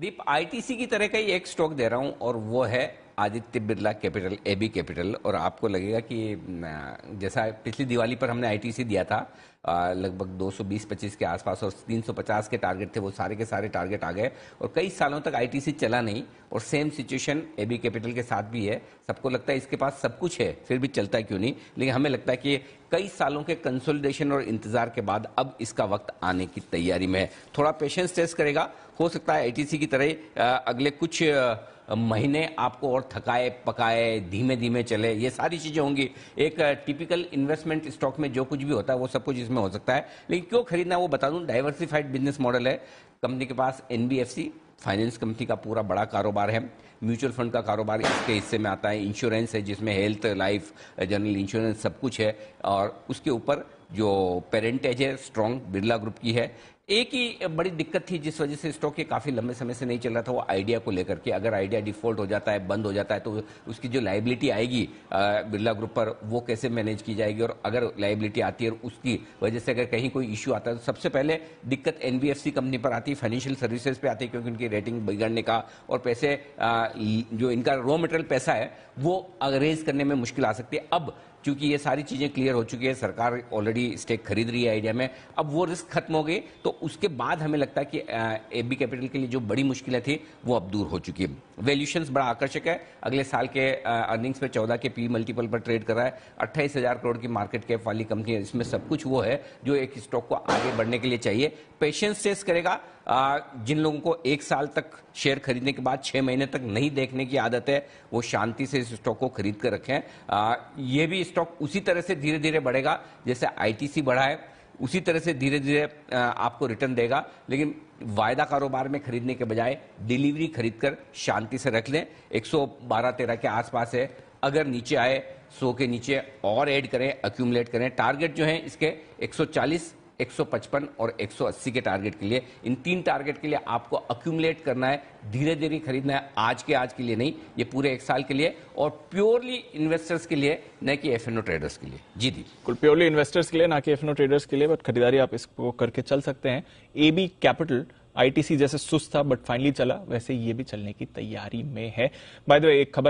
दीप ITC की तरह का ही एक स्टॉक दे रहा हूं और वो है Aditya Birla capital AB capital और आपको लगेगा कि जैसा पिछली दिवाली पर हमने आईटीसी दिया था लगभग 220-25 के आसपास और 350 के टारगेट थे वो सारे के सारे टारगेट आ गए और कई सालों तक आईटीसी चला नहीं और सेम सिचुएशन एबी कैपिटल के साथ भी है सबको लगता है इसके पास सब कुछ है फिर भी चलता क्यों नहीं लेकिन हमें लगता है कि कई सालों के कंसोलिडेशन और इंतजार के बाद अब इसका वक्त आने की तैयारी में है थोड़ा पेशेंस टेस्ट करेगा हो सकता है आईटीसी की तरह अगले कुछ महीने आपको और थकाए पकाए धीमे धीमे चले ये सारी चीजें होंगी एक टिपिकल इन्वेस्टमेंट स्टॉक में जो कुछ भी होता है वो सब कुछ इस में हो सकता है लेकिन क्यों खरीदना है वो बता दूं डाइवर्सिफाइड बिजनेस मॉडल है कंपनी के पास एनबीएफसी फाइनेंस कंपनी का पूरा बड़ा कारोबार है म्यूचुअल फंड का कारोबार इसके हिस्से में आता है इंश्योरेंस है जिसमें हेल्थ लाइफ जनरल इंश्योरेंस सब कुछ है और उसके ऊपर जो पेरेंटेज है स्ट्रॉन्ग बिरला ग्रुप की है एक ही बड़ी दिक्कत थी जिस वजह से स्टॉक ये काफी लंबे समय से नहीं चल रहा था वो आइडिया को लेकर के अगर आइडिया डिफॉल्ट हो जाता है बंद हो जाता है तो उसकी जो लाइबिलिटी आएगी बिरला ग्रुप पर वो कैसे मैनेज की जाएगी और अगर लाइबिलिटी आती है और उसकी वजह से अगर कहीं कोई इश्यू आता है तो सबसे पहले दिक्कत एनबीएफसी कंपनी पर आती है फाइनेंशियल सर्विसेज पे आती है क्योंकि उनकी रेटिंग बिगड़ने का और पैसे जो इनका रॉ मटेरियल पैसा है वो अरेज करने में मुश्किल आ सकती है अब क्योंकि ये सारी चीज़ें क्लियर हो चुकी है सरकार ऑलरेडी स्टेक खरीद रही है आइडिया में अब वो रिस्क खत्म हो गई तो उसके बाद हमें लगता है कि ए बी कैपिटल के लिए जो बड़ी मुश्किलें थी वो अब दूर हो चुकी है वैल्यूशन बड़ा आकर्षक है अगले साल के अर्निंग्स में चौदह के पी मल्टीपल पर ट्रेड कर रहा है अट्ठाईस हजार करोड़ की मार्केट कैप वाली कंपनी है इसमें सब कुछ वो है जो एक स्टॉक को आगे बढ़ने के लिए चाहिए पेशेंस टेस्ट करेगा जिन लोगों को एक साल तक शेयर खरीदने के बाद छह महीने तक नहीं देखने की आदत है वो शांति से इस स्टॉक को खरीद कर रखें ये भी स्टॉक उसी तरह से धीरे धीरे बढ़ेगा जैसे आईटीसी बढ़ा है उसी तरह से धीरे धीरे आपको रिटर्न देगा लेकिन वायदा कारोबार में खरीदने के बजाय डिलीवरी खरीद कर शांति से रख लें 112 तेरह के आसपास है अगर नीचे आए सो के नीचे और ऐड करें अक्यूमलेट करें टारगेट जो है इसके 140 155 और 180 के टारगेट के लिए इन तीन टारगेट के लिए आपको अक्यूमुलेट करना है धीरे धीरे खरीदना है आज के आज के लिए नहीं ये पूरे एक साल के लिए और प्योरली इन्वेस्टर्स के लिए न कि एफ ट्रेडर्स के लिए जी दी कुल प्योरली इन्वेस्टर्स के लिए ना कि एफ ट्रेडर्स के लिए बट खरीदारी आप इसको करके चल सकते हैं एबी कैपिटल आईटीसी जैसे सुस्त था बट फाइनली चला वैसे ये भी चलने की तैयारी में है बाय द वे एक खबर